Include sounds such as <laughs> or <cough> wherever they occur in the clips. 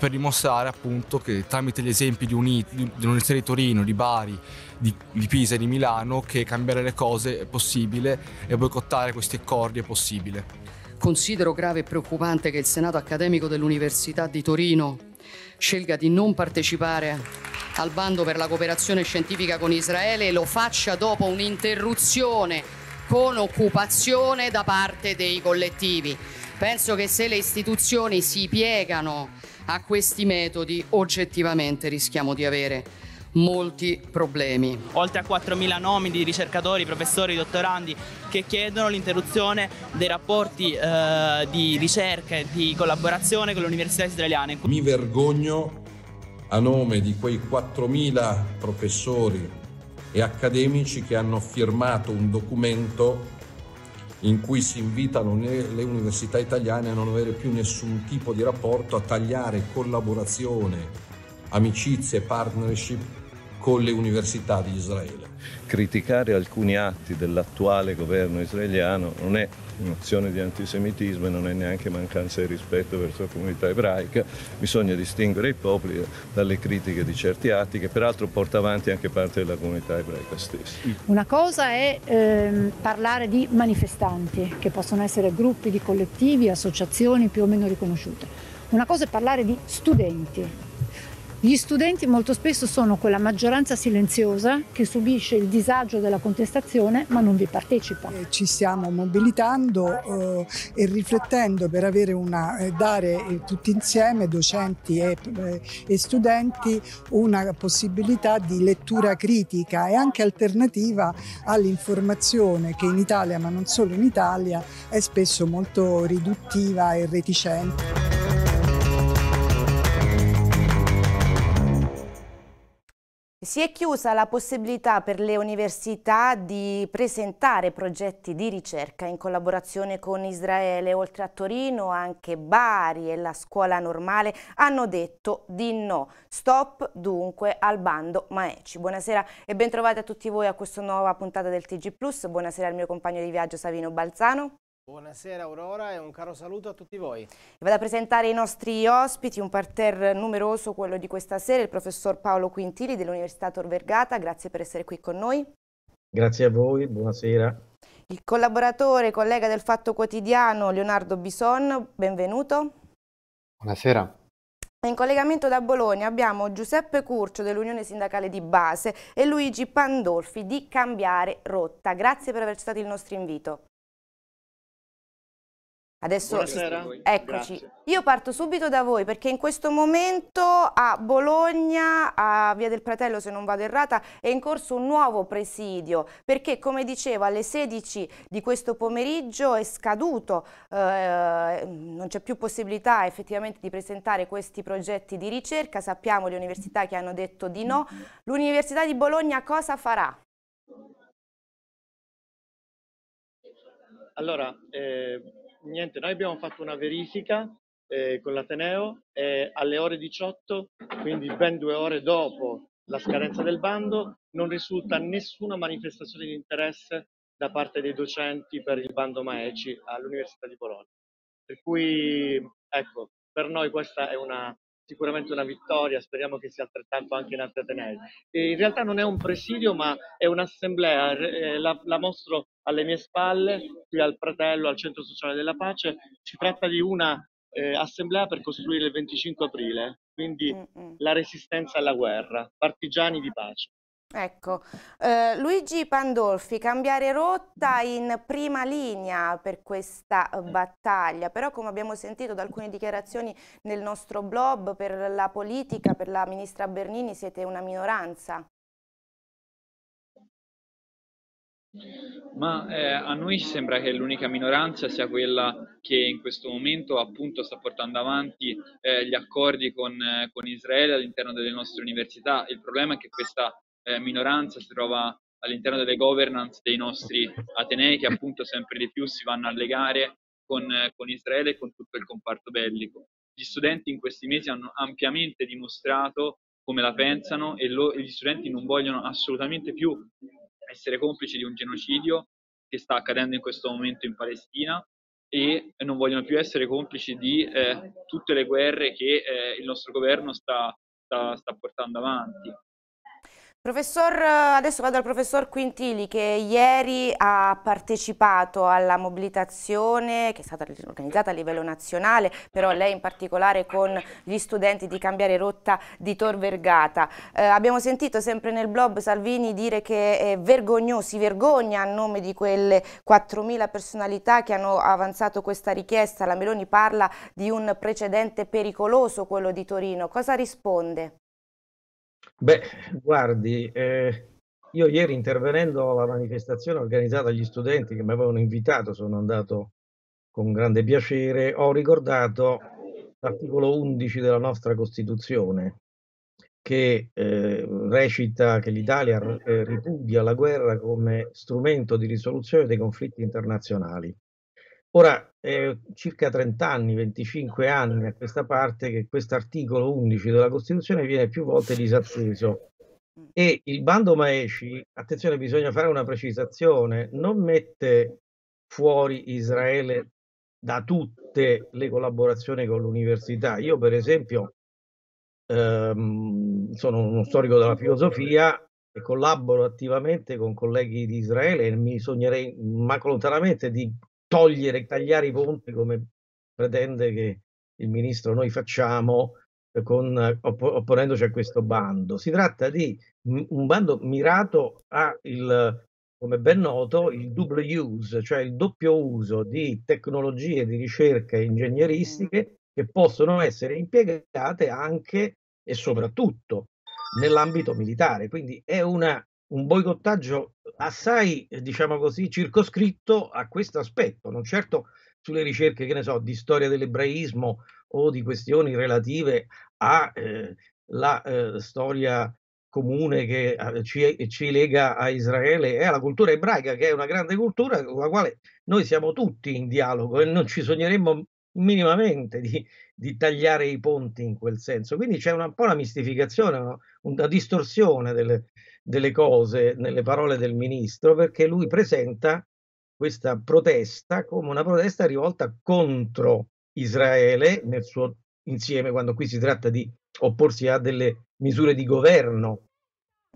per dimostrare appunto che tramite gli esempi di, Uni, di, dell'Università di Torino, di Bari, di, di Pisa e di Milano che cambiare le cose è possibile e boicottare questi accordi è possibile. Considero grave e preoccupante che il Senato accademico dell'Università di Torino scelga di non partecipare al bando per la cooperazione scientifica con Israele e lo faccia dopo un'interruzione con occupazione da parte dei collettivi. Penso che se le istituzioni si piegano a questi metodi oggettivamente rischiamo di avere molti problemi. Oltre a 4.000 nomi di ricercatori, professori, dottorandi che chiedono l'interruzione dei rapporti eh, di ricerca e di collaborazione con le università israeliane. Mi vergogno a nome di quei 4.000 professori e accademici che hanno firmato un documento in cui si invitano le università italiane a non avere più nessun tipo di rapporto, a tagliare collaborazione, amicizie, e partnership con le università di Israele. Criticare alcuni atti dell'attuale governo israeliano non è nozione di antisemitismo e non è neanche mancanza di rispetto verso la comunità ebraica, bisogna distinguere i popoli dalle critiche di certi atti che peraltro porta avanti anche parte della comunità ebraica stessa. Una cosa è ehm, parlare di manifestanti, che possono essere gruppi di collettivi, associazioni più o meno riconosciute. Una cosa è parlare di studenti, gli studenti molto spesso sono quella maggioranza silenziosa che subisce il disagio della contestazione ma non vi partecipa. Eh, ci stiamo mobilitando eh, e riflettendo per una, eh, dare eh, tutti insieme, docenti e, eh, e, studenti, una possibilità di lettura critica e anche alternativa all'informazione che in Italia, ma non solo in Italia, è spesso molto riduttiva e reticente. Si è chiusa la possibilità per le università di presentare progetti di ricerca in collaborazione con Israele. Oltre a Torino, anche Bari e la scuola normale hanno detto di no. Stop dunque al bando Maeci. Buonasera e bentrovati a tutti voi a questa nuova puntata del TG+. Buonasera al mio compagno di viaggio Savino Balzano. Buonasera Aurora e un caro saluto a tutti voi. Vado a presentare i nostri ospiti, un parterre numeroso, quello di questa sera, il professor Paolo Quintili dell'Università Tor Vergata, grazie per essere qui con noi. Grazie a voi, buonasera. Il collaboratore, collega del Fatto Quotidiano, Leonardo Bison, benvenuto. Buonasera. In collegamento da Bologna abbiamo Giuseppe Curcio dell'Unione Sindacale di Base e Luigi Pandolfi di Cambiare Rotta. Grazie per aver accettato il nostro invito. Adesso, Buonasera. Eccoci. Grazie. Io parto subito da voi perché in questo momento a Bologna, a Via del Pratello se non vado errata, è in corso un nuovo presidio perché come dicevo alle 16 di questo pomeriggio è scaduto, eh, non c'è più possibilità effettivamente di presentare questi progetti di ricerca, sappiamo le università che hanno detto di no. L'Università di Bologna cosa farà? Allora, eh niente, noi abbiamo fatto una verifica eh, con l'Ateneo e alle ore 18, quindi ben due ore dopo la scadenza del bando, non risulta nessuna manifestazione di interesse da parte dei docenti per il bando Maeci all'Università di Bologna. Per cui, ecco, per noi questa è una sicuramente una vittoria, speriamo che sia altrettanto anche in altri atenei. in realtà non è un presidio, ma è un'assemblea, eh, la, la, mostro alle mie spalle, qui al Pratello, al Centro Sociale della Pace, si tratta di una eh, assemblea per costruire il 25 aprile, quindi mm, mm. la resistenza alla guerra, partigiani di pace. Ecco, eh, Luigi Pandolfi, cambiare rotta in prima linea per questa battaglia, però come abbiamo sentito da alcune dichiarazioni nel nostro blog per la politica, per la ministra Bernini siete una minoranza. Ma eh, a noi sembra che l'unica minoranza sia quella che in questo momento appunto sta portando avanti eh, gli accordi con, eh, con Israele all'interno delle nostre università. Il problema è che questa eh, minoranza si trova all'interno delle governance dei nostri Atenei che appunto sempre di più si vanno a legare con, eh, con Israele e con tutto il comparto bellico. Gli studenti in questi mesi hanno ampiamente dimostrato come la pensano e lo, gli studenti non vogliono assolutamente più essere complici di un genocidio che sta accadendo in questo momento in Palestina e non vogliono più essere complici di eh, tutte le guerre che eh, il nostro governo sta, sta, sta portando avanti. Professor, eh, adesso vado al professor Quintili che ieri ha partecipato alla mobilitazione che è stata organizzata a livello nazionale, però lei in particolare con gli studenti di Cambiare Rotta di Tor Vergata. Eh, abbiamo sentito sempre nel blog Salvini dire che è vergognoso, si vergogna a nome di quelle 4.000 personalità che hanno avanzato questa richiesta. La Meloni parla di un precedente pericoloso, quello di Torino. Cosa risponde? Beh, guardi, eh, io ieri intervenendo alla manifestazione organizzata dagli studenti che mi avevano invitato, sono andato con grande piacere, ho ricordato l'articolo 11 della nostra Costituzione che eh, recita che l'Italia eh, ripudia la guerra come strumento di risoluzione dei conflitti internazionali. Ora, è eh, circa 30 anni, 25 anni a questa parte, che questo articolo 11 della Costituzione viene più volte disatteso. E il bando Maesci, attenzione, bisogna fare una precisazione, non mette fuori Israele da tutte le collaborazioni con l'università. Io, per esempio, ehm, sono uno storico della filosofia e collaboro attivamente con colleghi di Israele e mi sognerei ma lontanamente di togliere, tagliare i ponti come pretende che il ministro noi facciamo eh, con, eh, opp- opponendoci a questo bando. Si tratta di m- un bando mirato a, il, come ben noto, il double use, cioè il doppio uso di tecnologie di ricerca ingegneristiche mm. che possono essere impiegate anche e soprattutto nell'ambito militare. Quindi è una un boicottaggio assai, diciamo così, circoscritto a questo aspetto, non certo sulle ricerche, che ne so, di storia dell'ebraismo o di questioni relative alla eh, eh, storia comune che eh, ci, ci, lega a Israele e alla cultura ebraica, che è una grande cultura con la quale noi siamo tutti in dialogo e non ci sogneremmo minimamente di, di tagliare i ponti in quel senso. Quindi c'è un po' una mistificazione, una, una distorsione del, delle cose nelle parole del ministro perché lui presenta questa protesta come una protesta rivolta contro Israele nel suo insieme quando qui si tratta di opporsi a delle misure di governo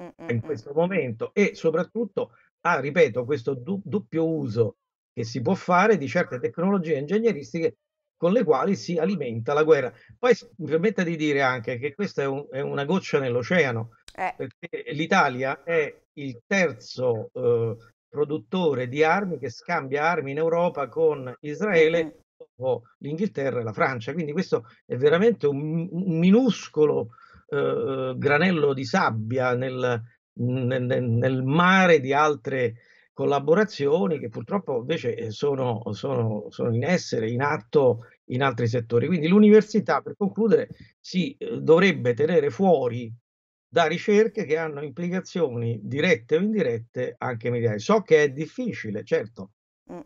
mm, mm, in mm. questo momento e soprattutto ha, ah, ripeto, questo du- doppio uso che si può fare di certe tecnologie ingegneristiche con le quali si alimenta la guerra. Poi mi permetta di dire anche che questa è, un, è una goccia nell'oceano, eh. perché l'Italia è il terzo eh, produttore di armi che scambia armi in Europa con Israele. Mm. o L'Inghilterra e la Francia, quindi questo è veramente un, un minuscolo eh, eh granello di sabbia nel, nel, nel mare di altre collaborazioni che purtroppo invece eh, sono, sono, sono in essere, in atto in altri settori. Quindi l'università, per concludere, si eh, dovrebbe tenere fuori da ricerche che hanno implicazioni dirette o indirette anche mediali. So che è difficile, certo,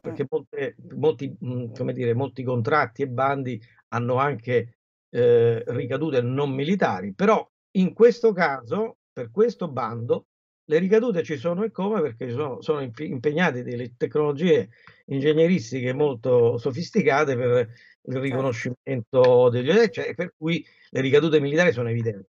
perché molte, molti, mh, mm, dire, molti, contratti e bandi hanno anche eh, ricadute non militari, però in questo caso, per questo bando, le ricadute ci sono e come perché sono, sono impegnate delle tecnologie ingegneristiche molto sofisticate per il certo. riconoscimento degli oggetti, cioè, per cui le ricadute militari sono evidenti.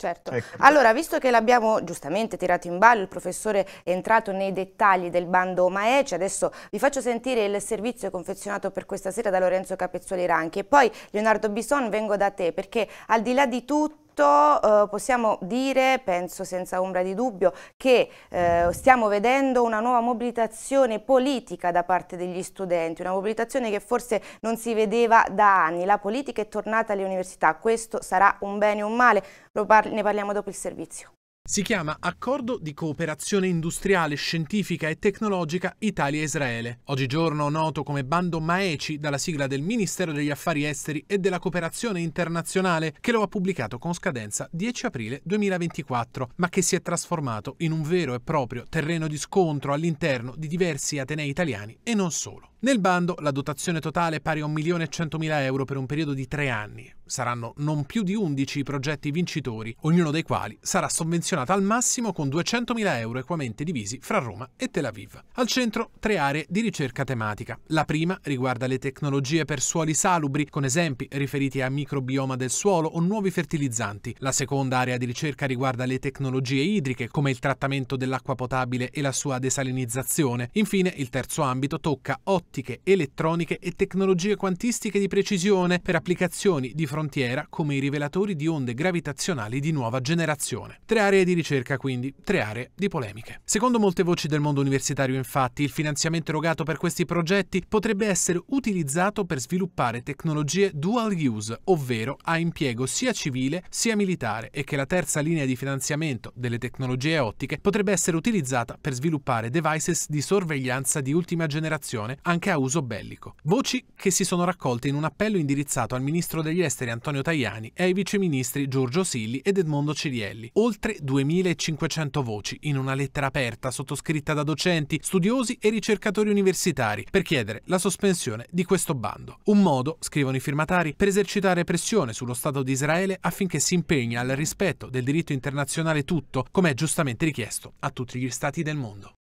Certo. Ecco. Allora, visto che l'abbiamo giustamente tirato in ballo, il professore è entrato nei dettagli del bando Maeci, adesso vi faccio sentire il servizio confezionato per questa sera da Lorenzo Capezzoli Ranchi e poi Leonardo Bison vengo da te perché al di là di tutto tutto eh, possiamo dire, penso senza ombra di dubbio, che eh, stiamo vedendo una nuova mobilitazione politica da parte degli studenti, una mobilitazione che forse non si vedeva da anni. La politica è tornata alle università, questo sarà un bene o un male, par ne parliamo dopo il servizio. Si chiama Accordo di cooperazione industriale, scientifica e tecnologica Italia-Israele, oggigiorno noto come bando Maeci dalla sigla del Ministero degli Affari Esteri e della Cooperazione Internazionale, che lo ha pubblicato con scadenza 10 aprile 2024, ma che si è trasformato in un vero e proprio terreno di scontro all'interno di diversi atenei italiani e non solo. Nel bando la dotazione totale è pari a 1.100.000 euro per un periodo di tre anni. Saranno non più di 11 i progetti vincitori, ognuno dei quali sarà sovvenzionato al massimo con 200.000 euro equamente divisi fra Roma e Tel Aviv. Al centro tre aree di ricerca tematica. La prima riguarda le tecnologie per suoli salubri, con esempi riferiti a microbioma del suolo o nuovi fertilizzanti. La seconda area di ricerca riguarda le tecnologie idriche, come il trattamento dell'acqua potabile e la sua desalinizzazione. Infine, il terzo ambito tocca 8 ottiche, elettroniche e tecnologie quantistiche di precisione per applicazioni di frontiera come i rivelatori di onde gravitazionali di nuova generazione. Tre aree di ricerca quindi, tre aree di polemiche. Secondo molte voci del mondo universitario infatti, il finanziamento erogato per questi progetti potrebbe essere utilizzato per sviluppare tecnologie dual use, ovvero a impiego sia civile sia militare e che la terza linea di finanziamento delle tecnologie ottiche potrebbe essere utilizzata per sviluppare devices di sorveglianza di ultima generazione anche anche a uso bellico. Voci che si sono raccolte in un appello indirizzato al ministro degli esteri Antonio Tajani e ai viceministri Giorgio Silli ed Edmondo Cirielli. Oltre 2500 voci in una lettera aperta sottoscritta da docenti, studiosi e ricercatori universitari per chiedere la sospensione di questo bando. Un modo, scrivono i firmatari, per esercitare pressione sullo Stato di Israele affinché si impegni al rispetto del diritto internazionale tutto, come è giustamente richiesto a tutti gli stati del mondo.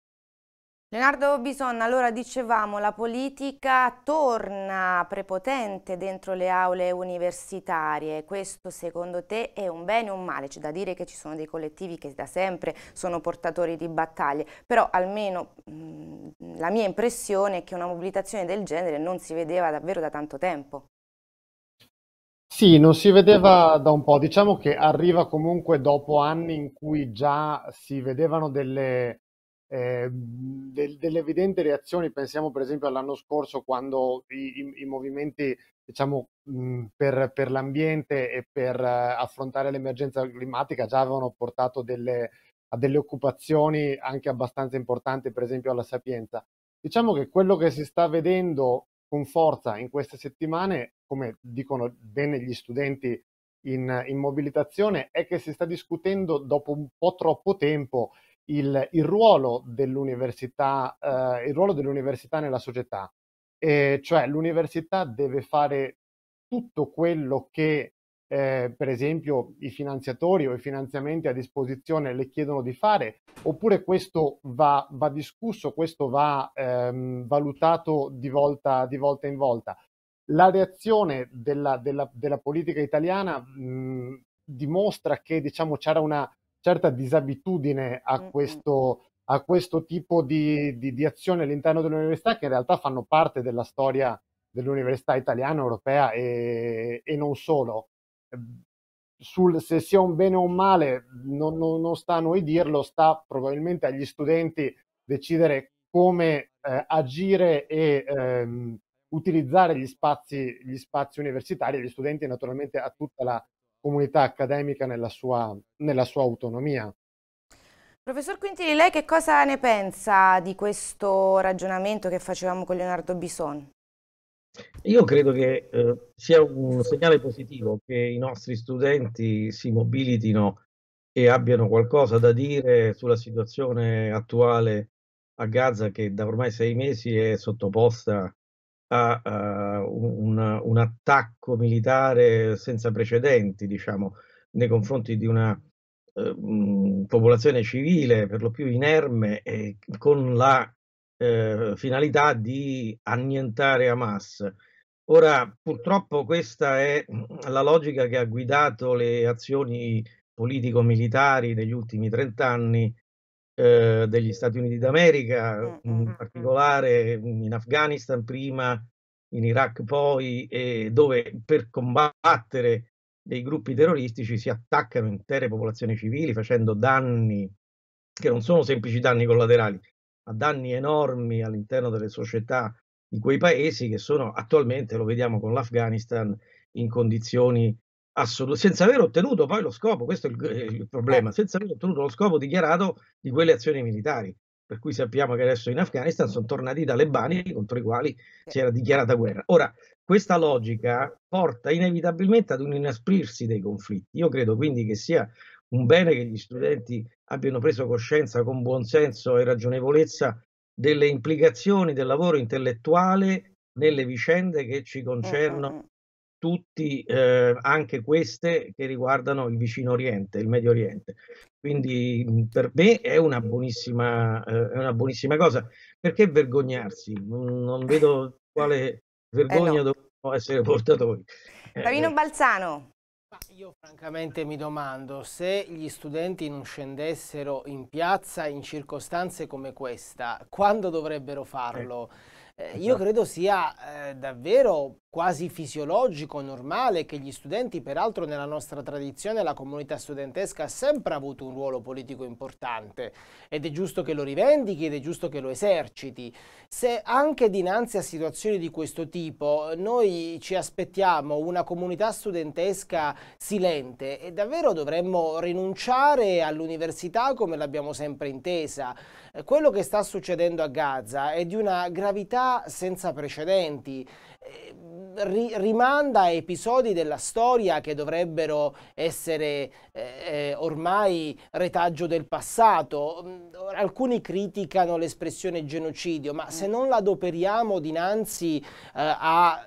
Leonardo Bison, allora dicevamo la politica torna prepotente dentro le aule universitarie, questo secondo te è un bene o un male? C'è da dire che ci sono dei collettivi che da sempre sono portatori di battaglie, però almeno mh, mm, la mia impressione è che una mobilitazione del genere non si vedeva davvero da tanto tempo. Sì, non si vedeva da un po', diciamo che arriva comunque dopo anni in cui già si vedevano delle eh, del, delle evidenti reazioni, pensiamo per esempio all'anno scorso quando i, i, i movimenti diciamo, mh, per, per, l'ambiente e per uh, affrontare l'emergenza climatica già avevano portato delle, a delle occupazioni anche abbastanza importanti, per esempio alla Sapienza. Diciamo che quello che si sta vedendo con forza in queste settimane, come dicono bene gli studenti in, in mobilitazione, è che si sta discutendo dopo un po' troppo tempo il, il, ruolo dell'università, eh, il ruolo dell'università nella società. Eh, cioè l'università deve fare tutto quello che eh, per esempio i finanziatori o i finanziamenti a disposizione le chiedono di fare, oppure questo va, va discusso, questo va ehm, valutato di volta, di volta, in volta. La reazione della, della, della politica italiana mh, mm, dimostra che diciamo, c'era una, certa disabitudine a questo, a questo tipo di, di, di azioni all'interno dell'università che in realtà fanno parte della storia dell'università italiana, europea e, e non solo. Ehm, sul, se sia un bene o un male non, non, non, sta a noi dirlo, sta probabilmente agli studenti decidere come eh, agire e ehm, utilizzare gli spazi, gli spazi universitari, gli studenti naturalmente a tutta la, comunità accademica nella sua, nella sua autonomia. Professor Quintini, lei che cosa ne pensa di questo ragionamento che facevamo con Leonardo Bison? Io credo che eh, sia un segnale positivo che i nostri studenti si mobilitino e abbiano qualcosa da dire sulla situazione attuale a Gaza che da ormai sei mesi è sottoposta a uh, un, un, attacco militare senza precedenti, diciamo, nei confronti di una eh, popolazione civile per lo più inerme e con la uh, finalità di annientare Hamas. Ora, purtroppo questa è la logica che ha guidato le azioni politico-militari negli ultimi trent'anni eh, degli Stati Uniti d'America, mm, mm, in mm, particolare in Afghanistan prima, in Iraq poi, eh, dove per combattere dei gruppi terroristici si attaccano intere popolazioni civili facendo danni che non sono semplici danni collaterali, ma danni enormi all'interno delle società di quei paesi che sono attualmente, lo vediamo con l'Afghanistan, in condizioni assolut- senza aver ottenuto poi lo scopo, questo è il, il, problema, senza aver ottenuto lo scopo dichiarato di quelle azioni militari. Per cui sappiamo che adesso in Afghanistan sono tornati i talebani contro i quali si era dichiarata guerra. Ora, questa logica porta inevitabilmente ad un inasprirsi dei conflitti. Io credo quindi che sia un bene che gli studenti abbiano preso coscienza con buonsenso e ragionevolezza delle implicazioni del lavoro intellettuale nelle vicende che ci mm, mm, mm. concernono tutti eh, anche queste che riguardano il vicino Oriente, il Medio Oriente. Quindi mm, per me è una buonissima, eh, è una buonissima cosa. Perché vergognarsi? Non vedo quale vergogna eh no. dobbiamo essere portatori. Pavino eh, eh. Balzano. Ma io francamente mi domando se gli studenti non scendessero in piazza in circostanze come questa, quando dovrebbero eh. farlo? Eh. Eh, eh, io credo sia eh, davvero quasi fisiologico, normale che gli studenti, peraltro nella nostra tradizione la comunità studentesca ha sempre avuto un ruolo politico importante ed è giusto che lo rivendichi ed è giusto che lo eserciti. Se anche dinanzi a situazioni di questo tipo noi ci aspettiamo una comunità studentesca silente e davvero dovremmo rinunciare all'università come l'abbiamo sempre intesa. Eh, quello che sta succedendo a Gaza è di una gravità senza precedenti, eh, ri rimanda a episodi della storia che dovrebbero essere eh, eh ormai retaggio del passato. Mm, alcuni criticano l'espressione genocidio, ma se mm. non la adoperiamo dinanzi eh, a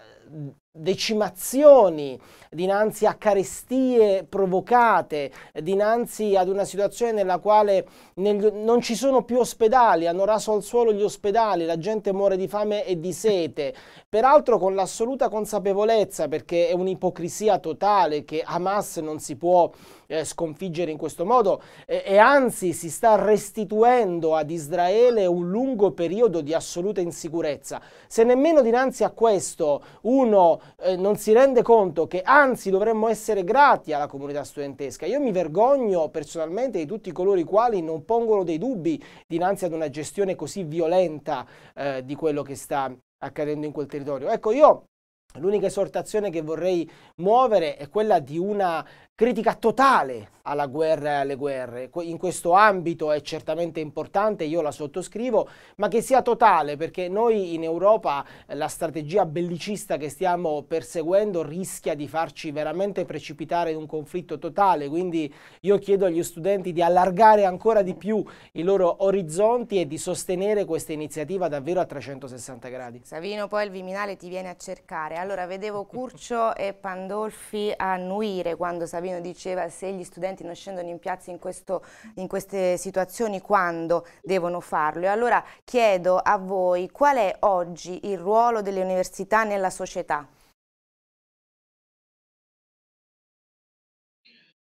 decimazioni, dinanzi a carestie provocate, dinanzi ad una situazione nella quale nel, non ci sono più ospedali, hanno raso al suolo gli ospedali, la gente muore di fame e di sete, peraltro con l'assoluta consapevolezza, perché è un'ipocrisia totale che Hamas non si può eh, sconfiggere in questo modo eh, e anzi si sta restituendo ad Israele un lungo periodo di assoluta insicurezza. Se nemmeno dinanzi a questo uno eh, non si rende conto che anzi dovremmo essere grati alla comunità studentesca, io mi vergogno personalmente di tutti coloro i quali non pongono dei dubbi dinanzi ad una gestione così violenta eh, di quello che sta accadendo in quel territorio. Ecco, io L'unica esortazione che vorrei muovere è quella di una critica totale alla guerra e alle guerre. In questo ambito è certamente importante, io la sottoscrivo, ma che sia totale perché noi in Europa eh, la strategia bellicista che stiamo perseguendo rischia di farci veramente precipitare in un conflitto totale, quindi io chiedo agli studenti di allargare ancora di più i loro orizzonti e di sostenere questa iniziativa davvero a 360 gradi. Savino, poi il Viminale ti viene a cercare. Allora, vedevo <laughs> Curcio e Pandolfi annuire quando Savino Paolino diceva se gli studenti non scendono in piazza in, questo, in queste situazioni quando devono farlo. E allora chiedo a voi qual è oggi il ruolo delle università nella società?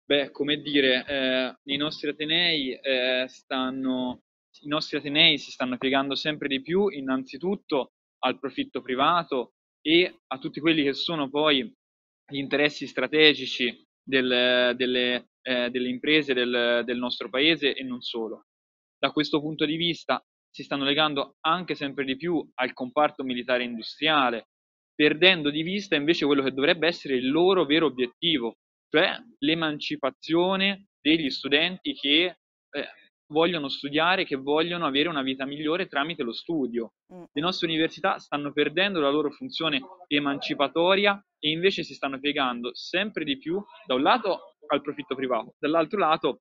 Beh, come dire, eh, nei nostri atenei, eh, stanno, i nostri atenei si stanno piegando sempre di più, innanzitutto al profitto privato e a tutti quelli che sono poi gli interessi strategici del, delle, eh, delle, imprese del, del nostro paese e non solo. Da questo punto di vista si stanno legando anche sempre di più al comparto militare industriale, perdendo di vista invece quello che dovrebbe essere il loro vero obiettivo, cioè l'emancipazione degli studenti che eh, vogliono studiare, che vogliono avere una vita migliore tramite lo studio. Mm. Le nostre università stanno perdendo la loro funzione emancipatoria e invece si stanno piegando sempre di più, da un lato al profitto privato, dall'altro lato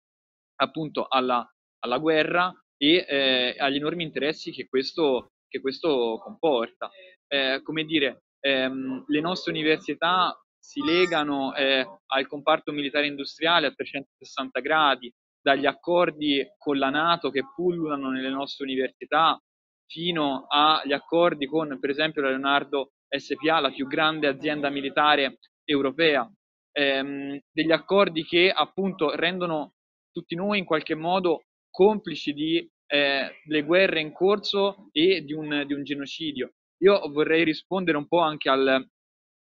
appunto alla, alla guerra e eh, agli enormi interessi che questo, che questo comporta. Eh, come dire, ehm, le nostre università si legano eh, al comparto militare industriale a 360 gradi, dagli accordi con la Nato che pullulano nelle nostre università fino agli accordi con per esempio la Leonardo SPA, la più grande azienda militare europea, ehm, degli accordi che appunto rendono tutti noi in qualche modo complici di eh, le guerre in corso e di un, di un, genocidio. Io vorrei rispondere un po' anche al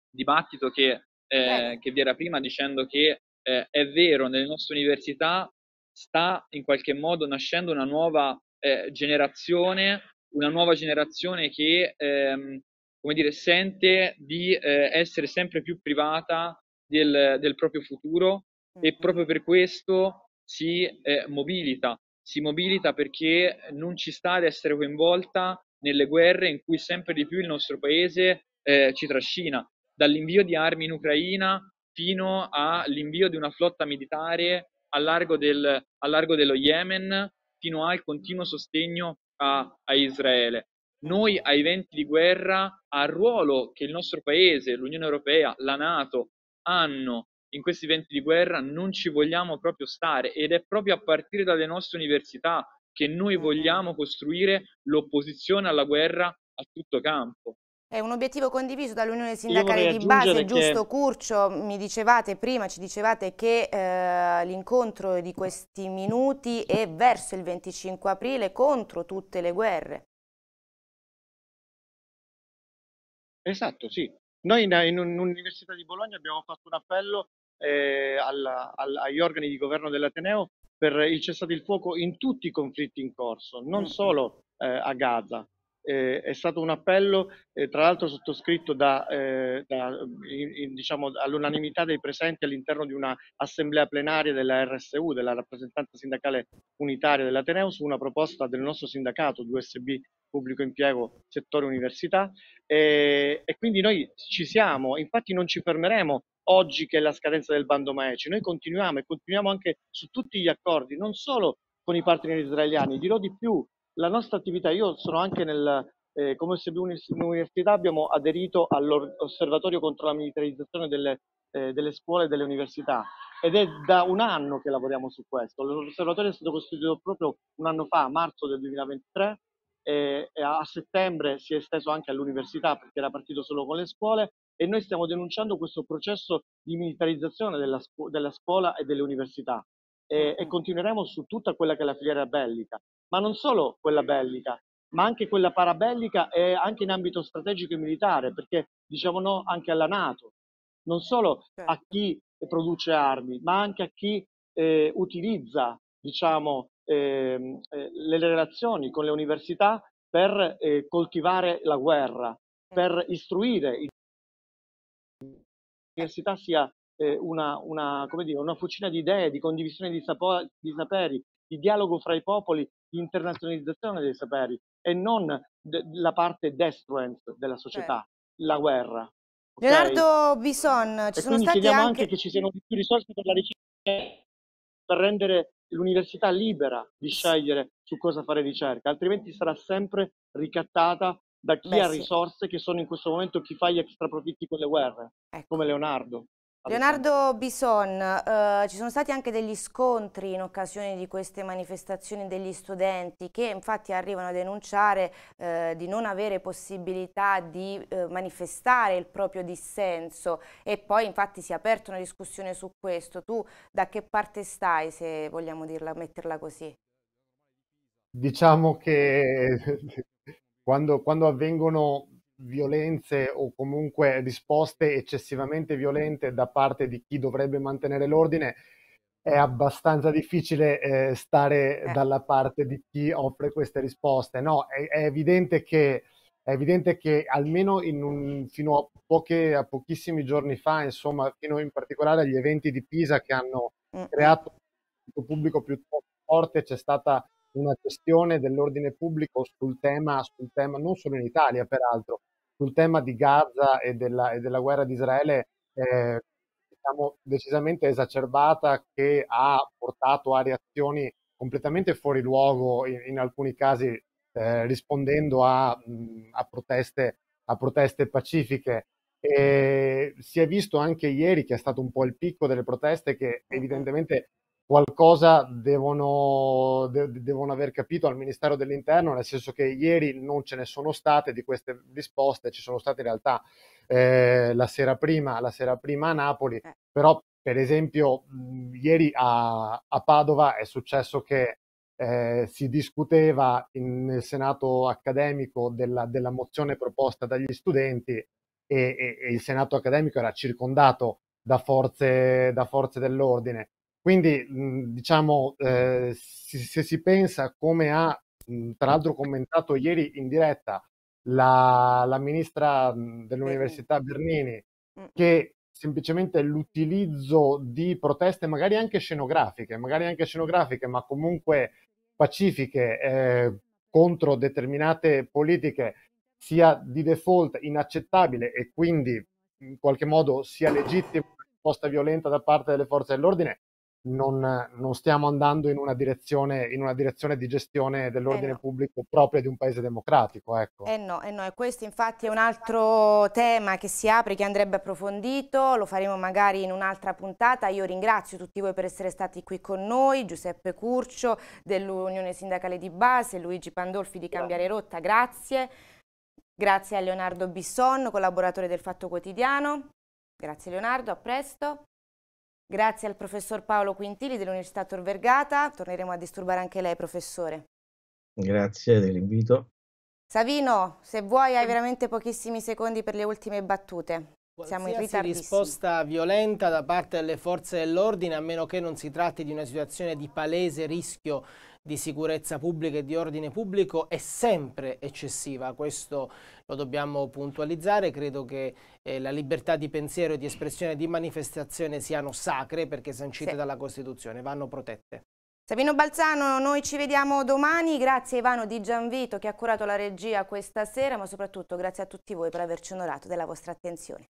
dibattito che, eh, che vi era prima dicendo che eh, è vero, nelle nostre università sta in qualche modo nascendo una nuova eh, generazione, una nuova generazione che ehm, come dire, sente di eh, essere sempre più privata del, del proprio futuro e proprio per questo si eh, mobilita, si mobilita perché non ci sta ad essere coinvolta nelle guerre in cui sempre di più il nostro paese eh, ci trascina, dall'invio di armi in Ucraina fino all'invio di una flotta militare al largo, del, al largo dello Yemen fino al continuo sostegno a, a Israele. Noi ai venti di guerra, al ruolo che il nostro paese, l'Unione Europea, la Nato hanno in questi venti di guerra non ci vogliamo proprio stare ed è proprio a partire dalle nostre università che noi vogliamo costruire l'opposizione alla guerra a tutto campo. È un obiettivo condiviso dall'Unione Sindacale di Base, giusto Curcio, mi dicevate prima, ci dicevate che eh, l'incontro di questi minuti è verso il 25 aprile contro tutte le guerre. Esatto, sì. Noi in, in un'Università di Bologna abbiamo fatto un appello eh, alla, alla, agli organi di governo dell'Ateneo per il cessate il fuoco in tutti i conflitti in corso, non mm. solo eh, a Gaza, eh, è stato un appello eh, tra l'altro sottoscritto da, eh, da, in, in, diciamo, all'unanimità dei presenti all'interno di una assemblea plenaria della RSU, della rappresentanza sindacale unitaria dell'Ateneo, su una proposta del nostro sindacato USB pubblico impiego settore università e, e quindi noi ci siamo, infatti non ci fermeremo oggi che è la scadenza del bando Maeci, noi continuiamo e continuiamo anche su tutti gli accordi, non solo con i partner israeliani, dirò di più, la nostra attività, io sono anche nel, eh, come OSB Università abbiamo aderito all'osservatorio contro la militarizzazione delle, eh, delle, scuole e delle università ed è da un anno che lavoriamo su questo. L'osservatorio è stato costituito proprio un anno fa, a marzo del 2023, e a settembre si è esteso anche all'università perché era partito solo con le scuole e noi stiamo denunciando questo processo di militarizzazione della, scu della scuola e delle università. E, e continueremo su tutta quella che è la filiera bellica ma non solo quella bellica, ma anche quella parabellica e anche in ambito strategico e militare, perché diciamo no anche alla Nato, non solo a certo. chi eh, produce armi, ma anche a chi eh, utilizza diciamo, ehm, eh, le relazioni con le università per eh, coltivare la guerra, eh. per istruire i l'università sia una, una, dire, una, fucina di idee, di condivisione di, sapo- di saperi, di dialogo fra i popoli l'internazionalizzazione dei saperi e non de- la parte destruente della società, Beh. Certo. la guerra. Okay? Leonardo Bison, ci e sono stati chiediamo anche... anche che ci siano più risorse per la ricerca, per rendere l'università libera di scegliere su cosa fare ricerca, altrimenti sarà sempre ricattata da chi Beh, ha risorse sì. che sono in questo momento chi fa gli extraprofitti con le guerre, ecco. come Leonardo. Leonardo Bison, eh, ci sono stati anche degli scontri in occasione di queste manifestazioni degli studenti che infatti arrivano a denunciare eh, di non avere possibilità di eh, manifestare il proprio dissenso e poi infatti si è aperta una discussione su questo. Tu da che parte stai se vogliamo dirla, metterla così? Diciamo che <laughs> quando, quando avvengono violenze o comunque risposte eccessivamente violente da parte di chi dovrebbe mantenere l'ordine, è abbastanza difficile eh, stare eh. dalla parte di chi offre queste risposte. No, è, è, evidente, che, è evidente che almeno un, fino a, poche, a, pochissimi giorni fa, insomma, fino in particolare agli eventi di Pisa che hanno mm, mm. creato un pubblico piuttosto forte, c'è stata una gestione dell'ordine pubblico sul tema, sul tema, non solo in Italia peraltro, sul tema di Gaza e della, e della guerra di Israele eh, diciamo, decisamente esacerbata che ha portato a reazioni completamente fuori luogo in, in alcuni casi eh, rispondendo a, mm, a, proteste, a proteste pacifiche. E si è visto anche ieri che è stato un po' il picco delle proteste che mm-hmm. evidentemente qualcosa devono, de, devono, aver capito al Ministero dell'Interno, nel senso che ieri non ce ne sono state di queste risposte, ci sono state in realtà eh, la, sera prima, la, sera prima, a Napoli, eh. però per esempio mh, ieri a, a, Padova è successo che eh, si discuteva in, nel Senato accademico della, della, mozione proposta dagli studenti e, e, e il Senato accademico era circondato da forze, da forze dell'ordine quindi, mhmm, diciamo, eh, si, se si pensa come ha, mhmm, tra l'altro, commentato ieri in diretta la, la ministra mhmm, dell'Università Bernini, mm. che semplicemente l'utilizzo di proteste, magari anche scenografiche, magari anche scenografiche, ma comunque pacifiche eh, contro determinate politiche, sia di default inaccettabile e quindi in qualche modo sia legittima una risposta violenta da parte delle forze dell'ordine, non, non stiamo andando in una, in una, direzione, di gestione eh dell'ordine eh no. pubblico proprio di un paese democratico. Ecco. Eh no, eh no, e questo infatti è un altro tema che si apre, che andrebbe approfondito, lo faremo magari in un'altra puntata. Io ringrazio tutti voi per essere stati qui con noi, Giuseppe Curcio dell'Unione Sindacale di Base, Luigi Pandolfi di Cambiare Rotta, grazie. Grazie a Leonardo Bisson, collaboratore del Fatto Quotidiano. Grazie Leonardo, a presto. Grazie al professor Paolo Quintili dell'Università Tor Vergata, torneremo a disturbare anche lei professore. Grazie dell'invito. Savino, se vuoi hai veramente pochissimi secondi per le ultime battute. Siamo in ritardo. risposta violenta da parte delle forze dell'ordine, a meno che non si tratti di una situazione di palese rischio di sicurezza pubblica e di ordine pubblico è sempre eccessiva, questo lo dobbiamo puntualizzare, credo che eh, la libertà di pensiero e di espressione e di manifestazione siano sacre perché sancite sì. dalla Costituzione, vanno protette. Sabino Balzano, noi ci vediamo domani, grazie Ivano Di Gianvito che ha curato la regia questa sera, ma soprattutto grazie a tutti voi per averci onorato della vostra attenzione.